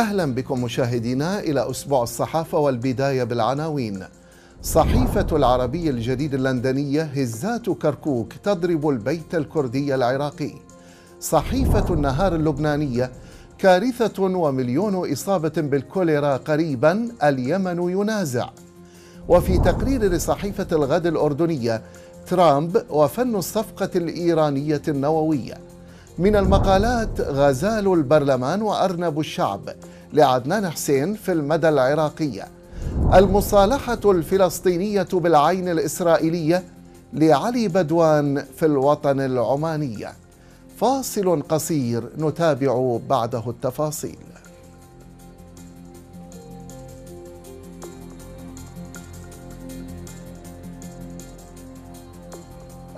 أهلا بكم مشاهدينا إلى أسبوع الصحافة والبداية بالعناوين صحيفة العربي الجديد اللندنية هزات كركوك تضرب البيت الكردي العراقي صحيفة النهار اللبنانية كارثة ومليون إصابة بالكوليرا قريبا اليمن ينازع وفي تقرير لصحيفة الغد الأردنية ترامب وفن الصفقة الإيرانية النووية من المقالات غزال البرلمان وأرنب الشعب لعدنان حسين في المدى العراقية المصالحة الفلسطينية بالعين الإسرائيلية لعلي بدوان في الوطن العمانيه فاصل قصير نتابع بعده التفاصيل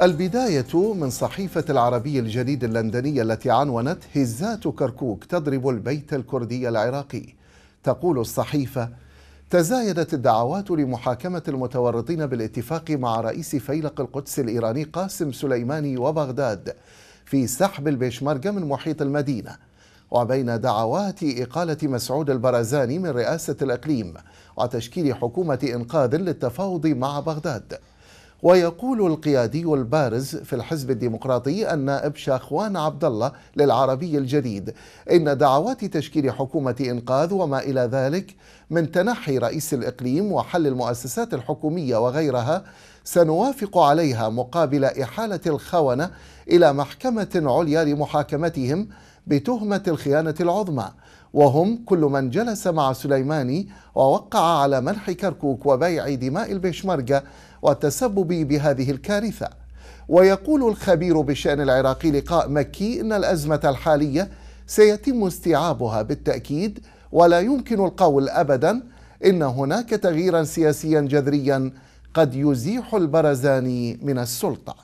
البداية من صحيفة العربي الجديد اللندنية التي عنونت هزات كركوك تضرب البيت الكردي العراقي تقول الصحيفة تزايدت الدعوات لمحاكمة المتورطين بالاتفاق مع رئيس فيلق القدس الإيراني قاسم سليماني وبغداد في سحب البيشمركة من محيط المدينة وبين دعوات إقالة مسعود البرزاني من رئاسة الأقليم وتشكيل حكومة إنقاذ للتفاوض مع بغداد ويقول القيادي البارز في الحزب الديمقراطي النائب شاخوان عبد الله للعربي الجديد ان دعوات تشكيل حكومه انقاذ وما الى ذلك من تنحي رئيس الاقليم وحل المؤسسات الحكوميه وغيرها سنوافق عليها مقابل احاله الخونه الى محكمه عليا لمحاكمتهم بتهمه الخيانه العظمى وهم كل من جلس مع سليماني ووقع على منح كركوك وبيع دماء البشمركه والتسبب بهذه الكارثه ويقول الخبير بالشان العراقي لقاء مكي ان الازمه الحاليه سيتم استيعابها بالتاكيد ولا يمكن القول ابدا ان هناك تغييرا سياسيا جذريا قد يزيح البرزاني من السلطه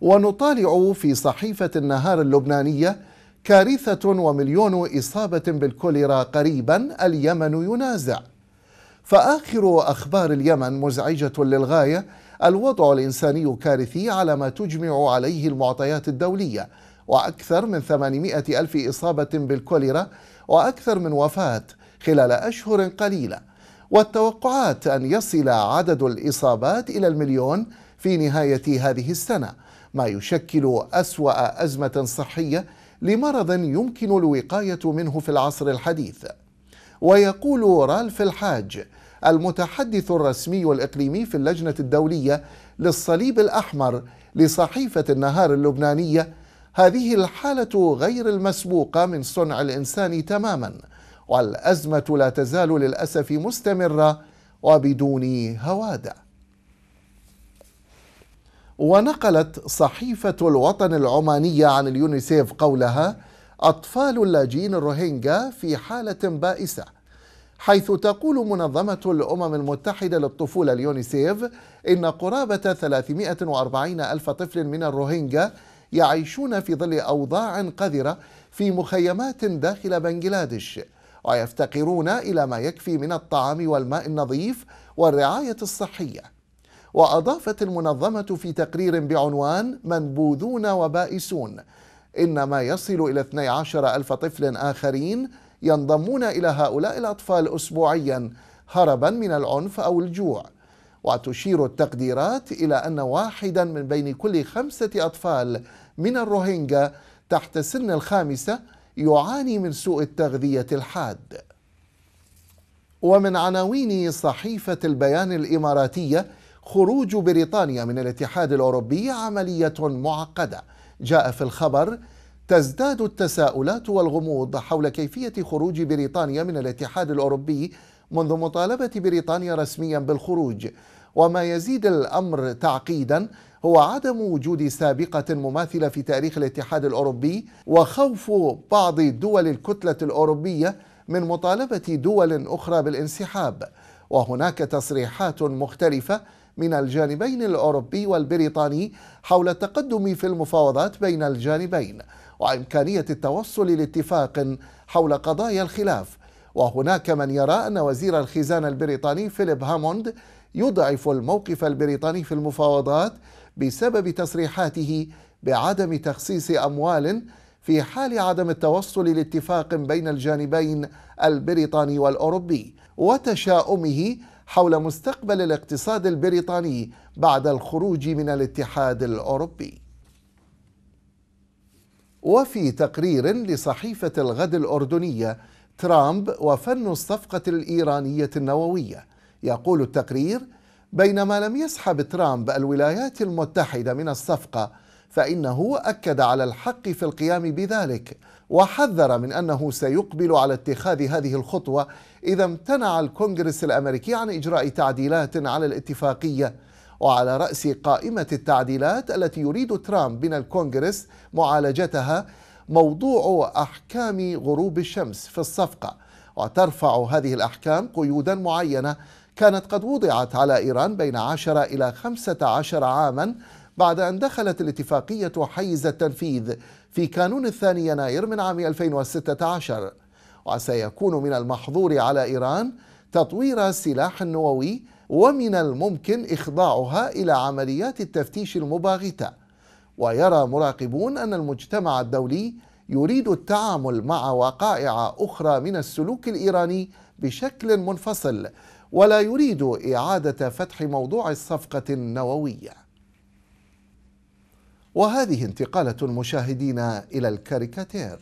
ونطالع في صحيفه النهار اللبنانيه كارثه ومليون اصابه بالكوليرا قريبا اليمن ينازع فآخر أخبار اليمن مزعجة للغاية الوضع الإنساني كارثي على ما تجمع عليه المعطيات الدولية وأكثر من 800 ألف إصابة بالكوليرا وأكثر من وفاة خلال أشهر قليلة والتوقعات أن يصل عدد الإصابات إلى المليون في نهاية هذه السنة ما يشكل أسوأ أزمة صحية لمرض يمكن الوقاية منه في العصر الحديث ويقول رالف الحاج المتحدث الرسمي الإقليمي في اللجنة الدولية للصليب الأحمر لصحيفة النهار اللبنانية هذه الحالة غير المسبوقة من صنع الإنسان تماما والأزمة لا تزال للأسف مستمرة وبدون هوادة ونقلت صحيفة الوطن العمانية عن اليونيسيف قولها أطفال اللاجئين الروهينجا في حالة بائسة حيث تقول منظمة الأمم المتحدة للطفولة اليونيسيف إن قرابة 340 ألف طفل من الروهينجا يعيشون في ظل أوضاع قذرة في مخيمات داخل بنجلاديش ويفتقرون إلى ما يكفي من الطعام والماء النظيف والرعاية الصحية وأضافت المنظمة في تقرير بعنوان منبوذون وبائسون إنما يصل إلى 12 ألف طفل آخرين ينضمون إلى هؤلاء الأطفال أسبوعيا هربا من العنف أو الجوع وتشير التقديرات إلى أن واحدا من بين كل خمسة أطفال من الروهينجا تحت سن الخامسة يعاني من سوء التغذية الحاد ومن عناوين صحيفة البيان الإماراتية خروج بريطانيا من الاتحاد الأوروبي عملية معقدة جاء في الخبر تزداد التساؤلات والغموض حول كيفية خروج بريطانيا من الاتحاد الأوروبي منذ مطالبة بريطانيا رسميا بالخروج وما يزيد الأمر تعقيدا هو عدم وجود سابقة مماثلة في تاريخ الاتحاد الأوروبي وخوف بعض دول الكتلة الأوروبية من مطالبة دول أخرى بالانسحاب وهناك تصريحات مختلفة من الجانبين الأوروبي والبريطاني حول التقدم في المفاوضات بين الجانبين وإمكانية التوصل لاتفاق حول قضايا الخلاف وهناك من يرى أن وزير الخزانة البريطاني فيليب هاموند يضعف الموقف البريطاني في المفاوضات بسبب تصريحاته بعدم تخصيص أموال في حال عدم التوصل لاتفاق بين الجانبين البريطاني والأوروبي وتشاؤمه حول مستقبل الاقتصاد البريطاني بعد الخروج من الاتحاد الاوروبي وفي تقرير لصحيفه الغد الاردنيه ترامب وفن الصفقه الايرانيه النوويه يقول التقرير بينما لم يسحب ترامب الولايات المتحده من الصفقه فإنه أكد على الحق في القيام بذلك وحذر من أنه سيقبل على اتخاذ هذه الخطوة إذا امتنع الكونغرس الأمريكي عن إجراء تعديلات على الاتفاقية وعلى رأس قائمة التعديلات التي يريد ترامب من الكونغرس معالجتها موضوع أحكام غروب الشمس في الصفقة وترفع هذه الأحكام قيودا معينة كانت قد وضعت على إيران بين 10 إلى 15 عاما بعد أن دخلت الاتفاقية حيز التنفيذ في كانون الثاني يناير من عام 2016 وسيكون من المحظور على إيران تطوير سلاح نووي ومن الممكن إخضاعها إلى عمليات التفتيش المباغتة ويرى مراقبون أن المجتمع الدولي يريد التعامل مع وقائع أخرى من السلوك الإيراني بشكل منفصل ولا يريد إعادة فتح موضوع الصفقة النووية وهذه انتقالة المشاهدين إلى الكاريكاتير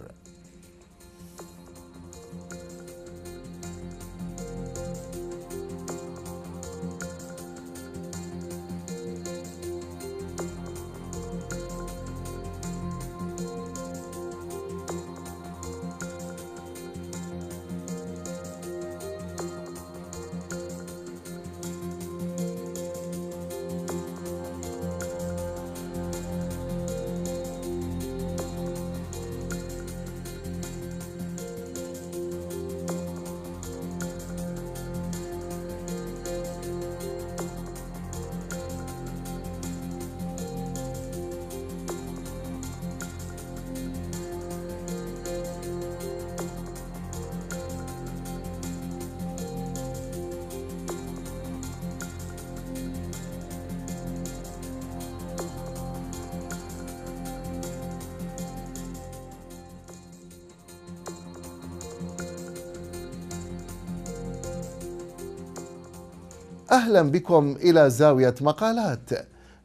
أهلا بكم إلى زاوية مقالات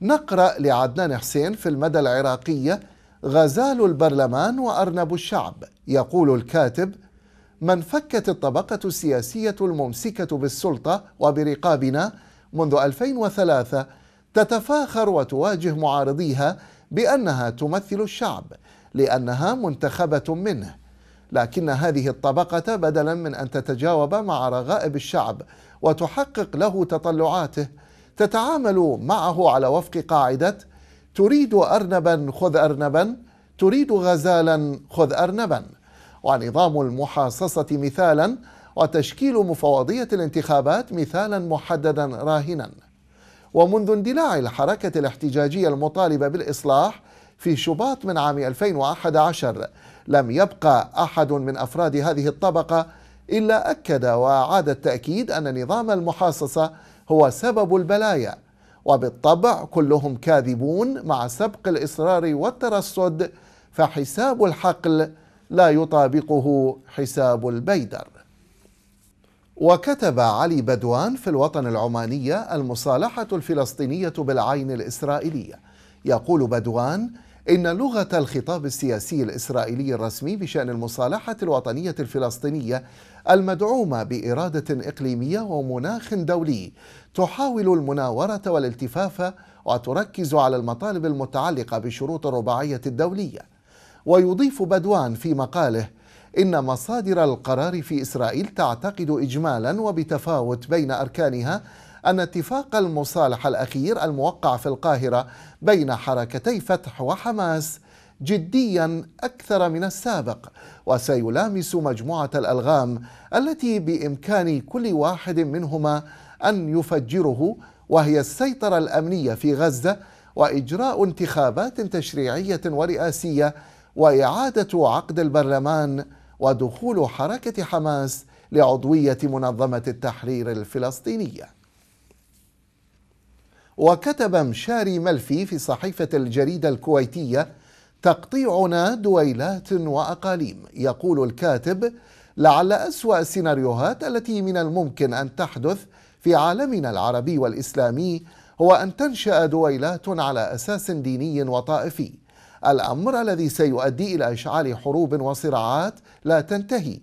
نقرأ لعدنان حسين في المدى العراقية غزال البرلمان وأرنب الشعب يقول الكاتب من فكت الطبقة السياسية الممسكة بالسلطة وبرقابنا منذ 2003 تتفاخر وتواجه معارضيها بأنها تمثل الشعب لأنها منتخبة منه لكن هذه الطبقة بدلا من أن تتجاوب مع رغائب الشعب وتحقق له تطلعاته تتعامل معه على وفق قاعده تريد ارنبا خذ ارنبا تريد غزالا خذ ارنبا ونظام المحاصصه مثالا وتشكيل مفوضيه الانتخابات مثالا محددا راهنا ومنذ اندلاع الحركه الاحتجاجيه المطالبه بالاصلاح في شباط من عام 2011 لم يبقى احد من افراد هذه الطبقه إلا أكد وأعاد التأكيد أن نظام المحاصصة هو سبب البلايا وبالطبع كلهم كاذبون مع سبق الإصرار والترصد فحساب الحقل لا يطابقه حساب البيدر وكتب علي بدوان في الوطن العمانية المصالحة الفلسطينية بالعين الإسرائيلية يقول بدوان إن لغة الخطاب السياسي الإسرائيلي الرسمي بشأن المصالحة الوطنية الفلسطينية المدعومة بإرادة إقليمية ومناخ دولي تحاول المناورة والالتفاف وتركز على المطالب المتعلقة بشروط الرباعية الدولية ويضيف بدوان في مقاله إن مصادر القرار في إسرائيل تعتقد إجمالا وبتفاوت بين أركانها أن اتفاق المصالحة الأخير الموقع في القاهرة بين حركتي فتح وحماس جديا أكثر من السابق وسيلامس مجموعة الألغام التي بإمكان كل واحد منهما أن يفجره وهي السيطرة الأمنية في غزة وإجراء انتخابات تشريعية ورئاسية وإعادة عقد البرلمان ودخول حركة حماس لعضوية منظمة التحرير الفلسطينية وكتب مشاري ملفي في صحيفة الجريدة الكويتية تقطيعنا دويلات وأقاليم يقول الكاتب لعل أسوأ السيناريوهات التي من الممكن أن تحدث في عالمنا العربي والإسلامي هو أن تنشأ دويلات على أساس ديني وطائفي الأمر الذي سيؤدي إلى إشعال حروب وصراعات لا تنتهي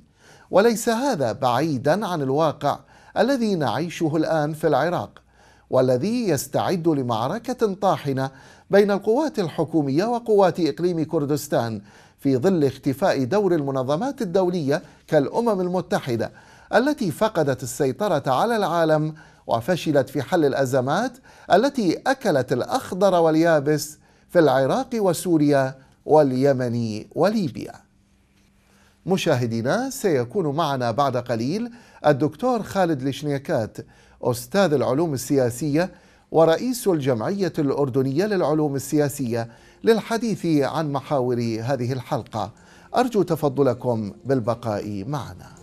وليس هذا بعيدا عن الواقع الذي نعيشه الآن في العراق والذي يستعد لمعركة طاحنة بين القوات الحكومية وقوات إقليم كردستان في ظل اختفاء دور المنظمات الدولية كالأمم المتحدة التي فقدت السيطرة على العالم وفشلت في حل الأزمات التي أكلت الأخضر واليابس في العراق وسوريا واليمن وليبيا مشاهدينا سيكون معنا بعد قليل الدكتور خالد لشنيكات أستاذ العلوم السياسية ورئيس الجمعية الأردنية للعلوم السياسية للحديث عن محاور هذه الحلقة أرجو تفضلكم بالبقاء معنا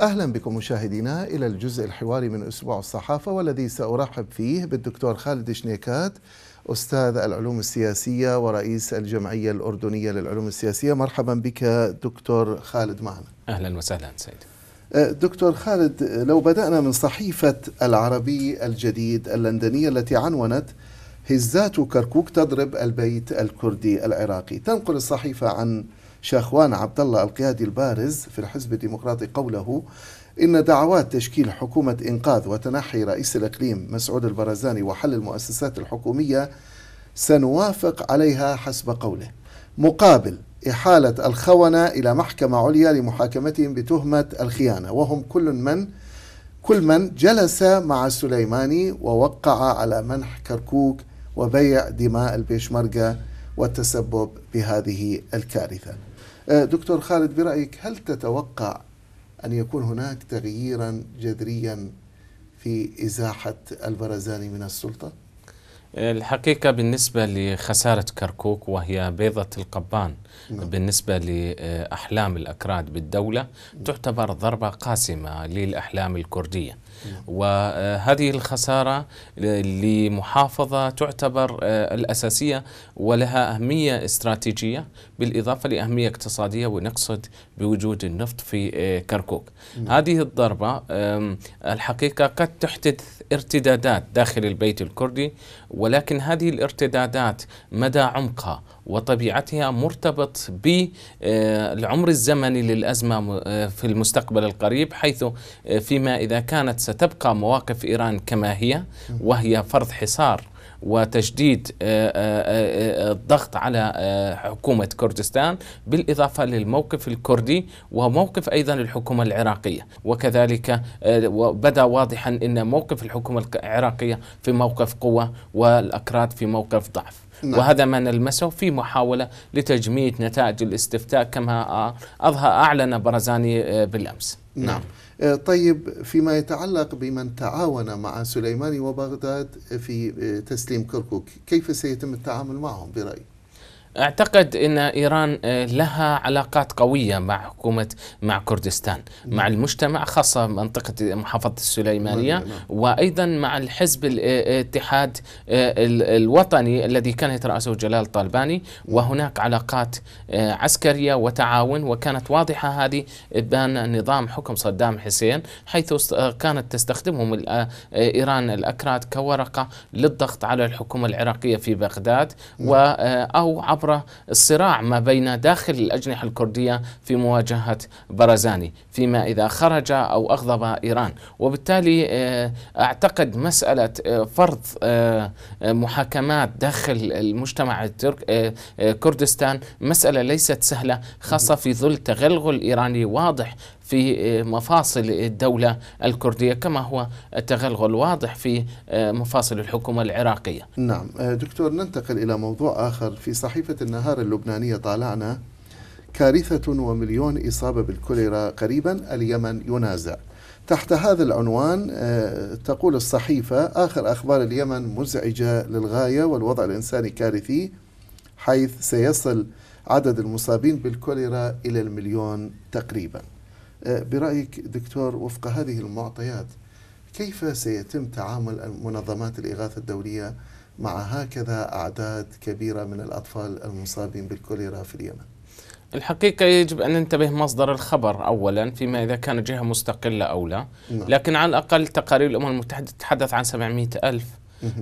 أهلا بكم مشاهدينا إلى الجزء الحواري من أسبوع الصحافة والذي سأرحب فيه بالدكتور خالد شنيكات أستاذ العلوم السياسية ورئيس الجمعية الأردنية للعلوم السياسية مرحبا بك دكتور خالد معنا أهلا وسهلا سيد أه، دكتور خالد لو بدأنا من صحيفة العربي الجديد اللندنية التي عنونت هزات كركوك تضرب البيت الكردي العراقي تنقل الصحيفة عن شاخوان عبد الله القيادي البارز في الحزب الديمقراطي قوله إن دعوات تشكيل حكومة إنقاذ وتنحي رئيس الإقليم مسعود البرزاني وحل المؤسسات الحكومية سنوافق عليها حسب قوله مقابل إحالة الخونة إلى محكمة عليا لمحاكمتهم بتهمة الخيانة وهم كل من كل من جلس مع سليماني ووقع على منح كركوك وبيع دماء البيشمركة والتسبب بهذه الكارثه. آه، دكتور خالد برايك هل تتوقع ان يكون هناك تغييرا جذريا في ازاحه البرزاني من السلطه؟ آه، الحقيقة بالنسبة لخسارة كركوك وهي بيضة القبان نعم. بالنسبة لأحلام الأكراد بالدولة تعتبر ضربة قاسمة للأحلام الكردية وهذه الخسارة لمحافظة تعتبر آه، الأساسية ولها أهمية استراتيجية بالإضافة لأهمية اقتصادية ونقصد بوجود النفط في آه، كركوك نعم. هذه الضربة الحقيقة قد تحدث ارتدادات داخل البيت الكردي ولكن هذه الارتدادات مدى عمقها وطبيعتها مرتبط بالعمر الزمني للأزمة آه، في المستقبل القريب حيث آه، فيما إذا كانت ستبقى مواقف إيران كما هي وهي فرض حصار وتجديد الضغط آه، على حكومة كردستان بالإضافة للموقف الكردي وموقف أيضا الحكومة العراقية وكذلك بدا واضحا أن موقف الحكومة العراقية في موقف قوة والأكراد في موقف ضعف نعم. وهذا ما نلمسه في محاولة لتجميد نتائج الاستفتاء كما أظهر أعلن برزاني آه، بالأمس نعم, نعم. طيب فيما يتعلق بمن تعاون مع سليماني وبغداد في آه، تسليم كركوك كيف سيتم التعامل معهم برأيك؟ اعتقد ان ايران آه، لها علاقات قويه مع حكومه مع كردستان مع نعم. المجتمع خاصه منطقه محافظه السليمانيه نعم، نعم. وايضا مع الحزب الاتحاد آه، آه، الوطني الذي كان يتراسه جلال طالباني وهناك علاقات عسكريه وتعاون وكانت واضحه هذه بان نظام حكم صدام حسين حيث كانت تستخدمهم ايران الاكراد كورقه للضغط على الحكومه العراقيه في بغداد او عبر عبر الصراع ما بين داخل الأجنحة الكردية في مواجهة برزاني فيما إذا خرج أو أغضب إيران وبالتالي آه، أعتقد مسألة آه، فرض آه، محاكمات داخل المجتمع كردستان مسألة ليست سهلة خاصة في ظل تغلغل إيراني واضح في آه، مفاصل الدولة الكردية كما هو التغلغل واضح في آه، مفاصل الحكومة العراقية نعم آه، دكتور ننتقل إلى موضوع آخر في صحيفة النهار اللبنانية طالعنا كارثة ومليون إصابة بالكوليرا قريبا اليمن ينازع تحت هذا العنوان تقول الصحيفة آخر أخبار اليمن مزعجة للغاية والوضع الإنساني كارثي حيث سيصل عدد المصابين بالكوليرا إلى المليون تقريباً أه، برأيك دكتور وفق هذه المعطيات كيف سيتم تعامل منظمات الإغاثة الدولية مع هكذا أعداد كبيرة من الأطفال المصابين بالكوليرا في اليمن الحقيقة يجب أن ننتبه مصدر الخبر أولا فيما إذا كان جهة مستقلة أو لا نعم. لكن على الأقل تقارير الأمم المتحدة تتحدث عن 700 ألف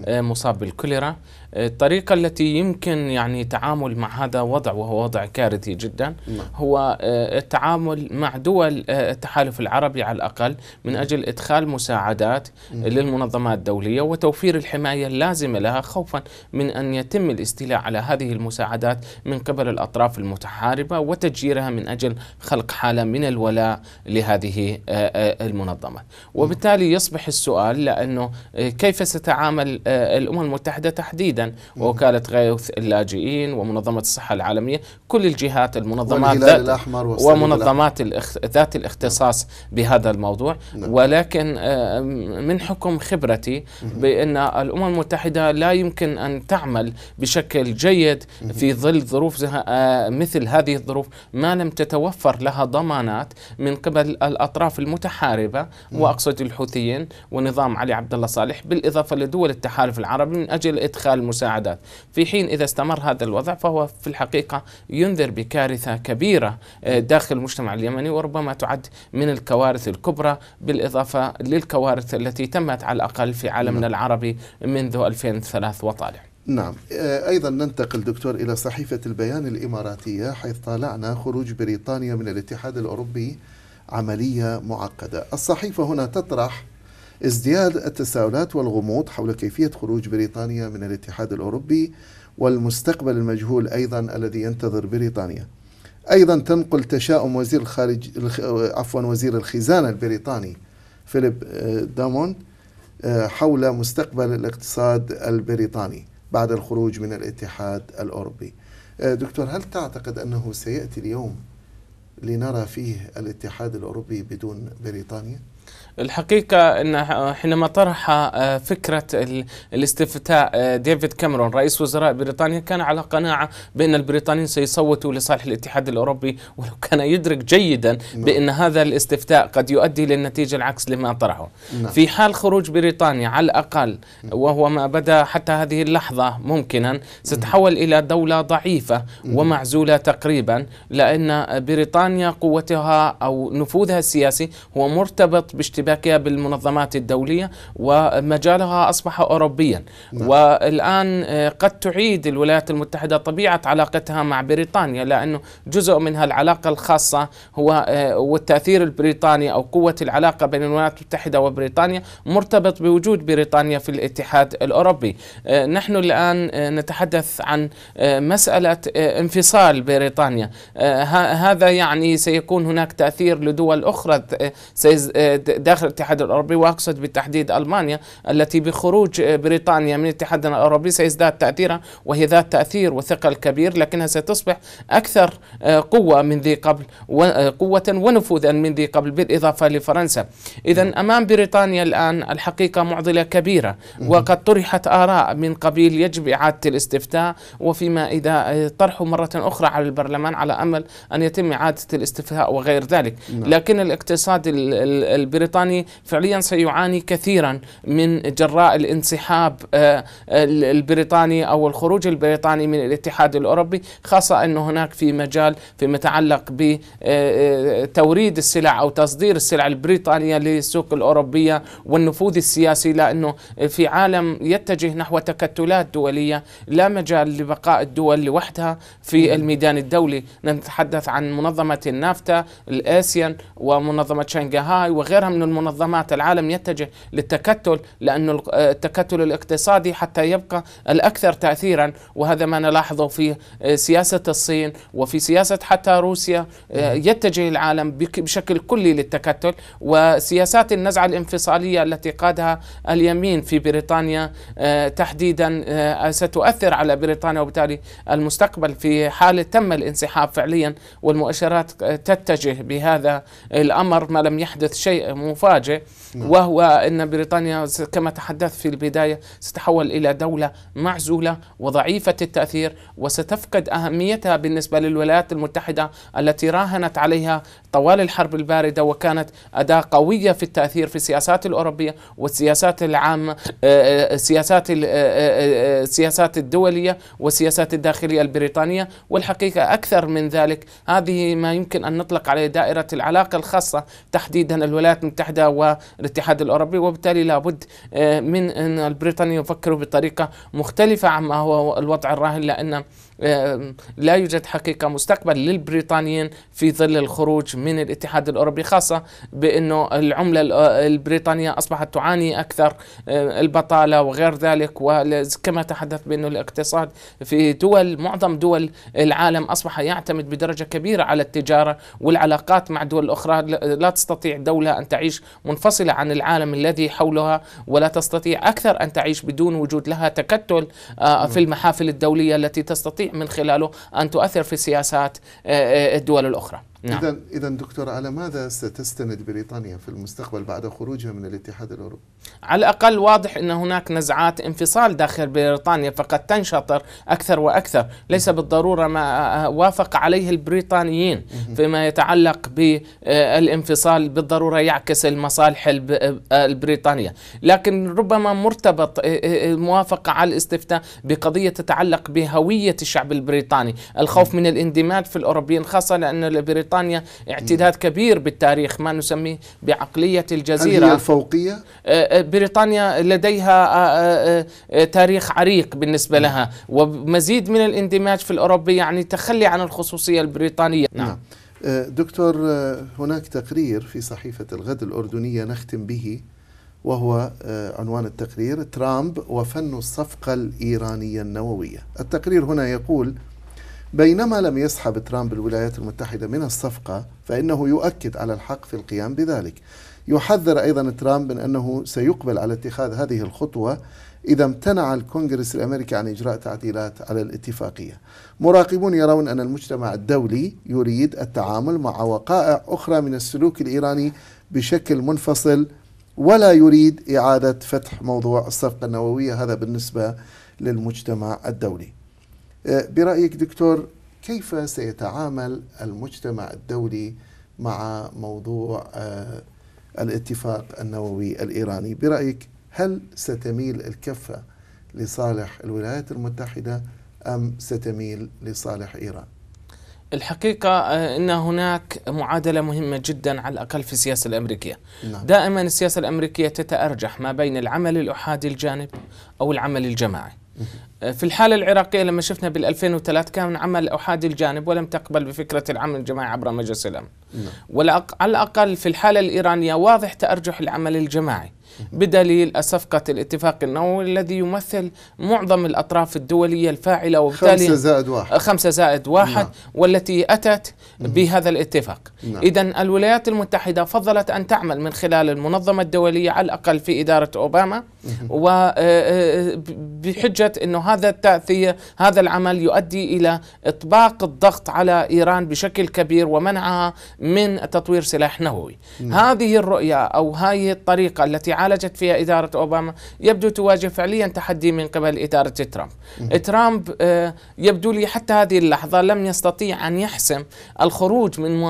أه، مصاب بالكوليرا الطريقة التي يمكن يعني تعامل مع هذا وضع وهو وضع كارثي جدا نعم. هو آه، التعامل مع دول آه، التحالف العربي على الأقل من نعم. أجل إدخال مساعدات نعم. للمنظمات الدولية وتوفير الحماية اللازمة لها خوفا من أن يتم الاستيلاء على هذه المساعدات من قبل الأطراف المتحاربة وتجيرها من أجل خلق حالة من الولاء لهذه آه، المنظمة وبالتالي يصبح السؤال لأنه كيف ستعامل الأمم المتحدة تحديدا ووكالة غيث اللاجئين ومنظمة الصحة العالمية كل الجهات المنظمات ذات الأحمر ومنظمات الأحمر. ذات الاختصاص بهذا الموضوع نعم. ولكن آه، من حكم خبرتي بأن الأمم المتحدة لا يمكن أن تعمل بشكل جيد في ظل ظروف آه، مثل هذه الظروف ما لم تتوفر لها ضمانات من قبل الأطراف المتحاربة وأقصد الحوثيين ونظام علي عبد الله صالح بالإضافة لدول التحالف العربي من أجل إدخال المساعدات في حين إذا استمر هذا الوضع فهو في الحقيقة ينذر بكارثة كبيرة آه، داخل المجتمع اليمني وربما تعد من الكوارث الكبرى بالإضافة للكوارث التي تمت على الأقل في عالمنا نعم. العربي منذ 2003 وطالع نعم آه، أيضا ننتقل دكتور إلى صحيفة البيان الإماراتية حيث طالعنا خروج بريطانيا من الاتحاد الأوروبي عملية معقدة الصحيفة هنا تطرح ازدياد التساؤلات والغموض حول كيفية خروج بريطانيا من الاتحاد الأوروبي والمستقبل المجهول أيضا الذي ينتظر بريطانيا أيضا تنقل تشاؤم وزير الخارج عفوا وزير الخزانة البريطاني فيليب آه، دامون آه، حول مستقبل الاقتصاد البريطاني بعد الخروج من الاتحاد الأوروبي آه، دكتور هل تعتقد أنه سيأتي اليوم لنرى فيه الاتحاد الأوروبي بدون بريطانيا؟ الحقيقة أن حينما طرح آه، فكرة الاستفتاء آه، ديفيد كاميرون رئيس وزراء بريطانيا كان على قناعة بأن البريطانيين سيصوتوا لصالح الاتحاد الأوروبي ولو كان يدرك جيدا نعم. بأن هذا الاستفتاء قد يؤدي للنتيجة العكس لما طرحه نعم. في حال خروج بريطانيا على الأقل نعم. وهو ما بدا حتى هذه اللحظة ممكنا ستتحول إلى دولة ضعيفة ومعزولة تقريبا لأن بريطانيا قوتها أو نفوذها السياسي هو مرتبط باشتباه اشتباكها بالمنظمات الدولية ومجالها أصبح أوروبيا نعم. والآن آه، قد تعيد الولايات المتحدة طبيعة علاقتها مع بريطانيا لأنه جزء منها العلاقة الخاصة هو آه، والتأثير البريطاني أو قوة العلاقة بين الولايات المتحدة وبريطانيا مرتبط بوجود بريطانيا في الاتحاد الأوروبي آه، نحن الآن نتحدث عن مسألة انفصال بريطانيا هذا يعني سيكون هناك تأثير لدول أخرى داخل الاتحاد الأوروبي وأقصد بالتحديد ألمانيا التي بخروج بريطانيا من الاتحاد الأوروبي سيزداد تاثيرا وهي ذات تأثير وثقل كبير لكنها ستصبح أكثر آه، قوة من ذي قبل آه، قوة ونفوذا من ذي قبل بالإضافة لفرنسا إذا نعم. أمام بريطانيا الآن الحقيقة معضلة كبيرة وقد طرحت آراء من قبيل يجب إعادة الاستفتاء وفيما إذا آه، طرحوا مرة أخرى على البرلمان على أمل أن يتم إعادة الاستفتاء وغير ذلك نعم. لكن الاقتصاد البريطاني الإيراني فعليا سيعاني كثيرا من جراء الانسحاب آه، آه، البريطاني او الخروج البريطاني من الاتحاد الاوروبي خاصه انه هناك في مجال فيما يتعلق بتوريد آه، السلع او تصدير السلع البريطانيه للسوق الاوروبيه والنفوذ السياسي لانه في عالم يتجه نحو تكتلات دوليه لا مجال لبقاء الدول لوحدها في الميدان الدولي نتحدث عن منظمه النافتا الاسيان ومنظمه شنغهاي وغيرها من المنظمات العالم يتجه للتكتل لأن آه، التكتل الاقتصادي حتى يبقى الأكثر تأثيرا وهذا ما نلاحظه في آه، سياسة الصين وفي سياسة حتى روسيا آه، يتجه العالم بشكل كلي للتكتل وسياسات النزعة الانفصالية التي قادها اليمين في بريطانيا تحديدا ستؤثر على بريطانيا وبالتالي المستقبل في حالة تم الانسحاب فعليا والمؤشرات تتجه بهذا الأمر ما لم يحدث شيء مفاجئ مفاجئ نعم. وهو أن بريطانيا كما تحدث في البداية ستتحول إلى دولة معزولة وضعيفة التأثير وستفقد أهميتها بالنسبة للولايات المتحدة التي راهنت عليها طوال الحرب الباردة وكانت أداة قوية في التأثير في السياسات الأوروبية والسياسات العامة السياسات آه، آه، السياسات آه، الدولية والسياسات الداخلية البريطانية والحقيقة أكثر من ذلك هذه ما يمكن أن نطلق عليه دائرة العلاقة الخاصة تحديدا الولايات المتحدة المتحدة والاتحاد الأوروبي وبالتالي لابد آه، من أن البريطاني يفكروا بطريقة مختلفة عما هو الوضع الراهن لأن لا يوجد حقيقة مستقبل للبريطانيين في ظل الخروج من الاتحاد الأوروبي خاصة بأنه العملة البريطانية أصبحت تعاني أكثر البطالة وغير ذلك وكما تحدث بأنه الاقتصاد في دول معظم دول العالم أصبح يعتمد بدرجة كبيرة على التجارة والعلاقات مع دول أخرى لا تستطيع دولة أن تعيش منفصلة عن العالم الذي حولها ولا تستطيع أكثر أن تعيش بدون وجود لها تكتل آه، في نعم. المحافل الدولية التي تستطيع تستطيع من خلاله أن تؤثر في سياسات آه، آه، الدول الأخرى نعم. إذا إذا دكتور على ماذا ستستند بريطانيا في المستقبل بعد خروجها من الاتحاد الأوروبي؟ على الأقل واضح أن هناك نزعات انفصال داخل بريطانيا فقد تنشطر أكثر وأكثر ليس بالضرورة ما وافق عليه البريطانيين فيما يتعلق بالانفصال بالضرورة يعكس المصالح البريطانية لكن ربما مرتبط الموافقة على الاستفتاء بقضية تتعلق بهوية الشعب البريطاني الخوف من الاندماج في الأوروبيين خاصة لأن البريطاني بريطانيا اعتداد كبير بالتاريخ ما نسميه بعقلية الجزيرة هل هي الفوقية؟ آه، آه، بريطانيا لديها آه، تاريخ عريق بالنسبة لها ومزيد من الاندماج في الأوروبي يعني تخلي عن الخصوصية البريطانية نعم, نعم. دكتور هناك تقرير في صحيفة الغد الأردنية نختم به وهو عنوان التقرير ترامب وفن الصفقة الإيرانية النووية التقرير هنا يقول بينما لم يسحب ترامب الولايات المتحدة من الصفقة فإنه يؤكد على الحق في القيام بذلك يحذر أيضا ترامب من أنه سيقبل على اتخاذ هذه الخطوة إذا امتنع الكونغرس الأمريكي عن إجراء تعديلات على الاتفاقية مراقبون يرون أن المجتمع الدولي يريد التعامل مع وقائع أخرى من السلوك الإيراني بشكل منفصل ولا يريد إعادة فتح موضوع الصفقة النووية هذا بالنسبة للمجتمع الدولي برأيك دكتور كيف سيتعامل المجتمع الدولي مع موضوع آه، الاتفاق النووي الإيراني برأيك هل ستميل الكفة لصالح الولايات المتحدة أم ستميل لصالح إيران؟ الحقيقة آه، أن هناك معادلة مهمة جدا على الأقل في السياسة الأمريكية نعم. دائما السياسة الأمريكية تتأرجح ما بين العمل الأحادي الجانب أو العمل الجماعي آه، في الحالة العراقية لما شفنا بال2003 كان عمل أحادي الجانب ولم تقبل بفكرة العمل الجماعي عبر مجلس الأمن نعم. على الأقل في الحالة الإيرانية واضح تأرجح العمل الجماعي بدليل الصفقة الاتفاق النووي الذي يمثل معظم الأطراف الدولية الفاعلة وبالتالي خمسة زائد واحد خمسة زائد واحد نعم. والتي أتت بهذا الاتفاق نعم. إذا الولايات المتحدة فضلت أن تعمل من خلال المنظمة الدولية على الأقل في إدارة أوباما وبحجة آه، آه، أنه هذا التأثير هذا العمل يؤدي إلى إطباق الضغط على إيران بشكل كبير ومنعها من تطوير سلاح نووي نعم. هذه الرؤية أو هذه الطريقة التي عالجت فيها إدارة أوباما يبدو تواجه فعليا تحدي من قبل إدارة ترامب ترامب آه، يبدو لي حتى هذه اللحظة لم يستطيع أن يحسم الخروج من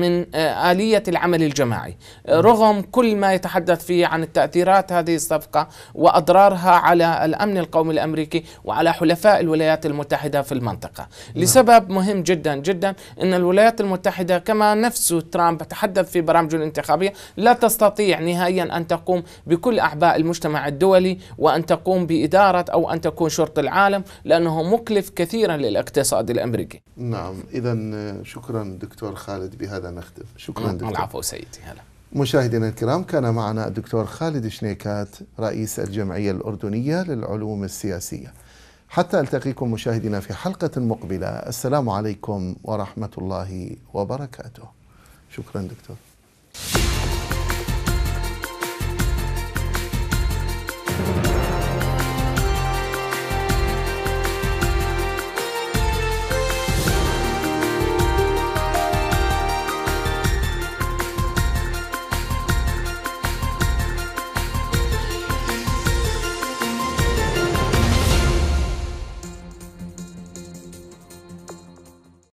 من آه، آلية العمل الجماعي آه، رغم كل ما يتحدث فيه عن التأثيرات هذه الصفقة وأضرارها على الأمن القومي الأمريكي وعلى حلفاء الولايات المتحدة في المنطقة نعم. لسبب مهم جدا جدا أن الولايات المتحدة كما نفسه ترامب تحدث في برامجه الانتخابية لا تستطيع نهائيا أن تقوم بكل أعباء المجتمع الدولي وأن تقوم بإدارة أو أن تكون شرط العالم لأنه مكلف كثيرا للاقتصاد الأمريكي نعم إذا شكرا دكتور خالد بهذا نختم شكرا نعم. دكتور العفو سيدي هلا مشاهدينا الكرام كان معنا الدكتور خالد شنيكات رئيس الجمعية الأردنية للعلوم السياسية حتى ألتقيكم مشاهدينا في حلقة مقبلة السلام عليكم ورحمة الله وبركاته شكرا دكتور